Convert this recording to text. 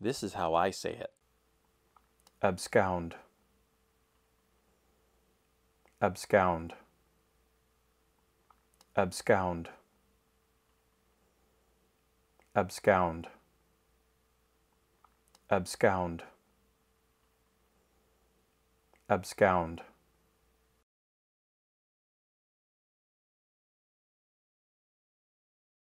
This is how I say it abscond, abscond, abscond, abscond, abscond, abscond.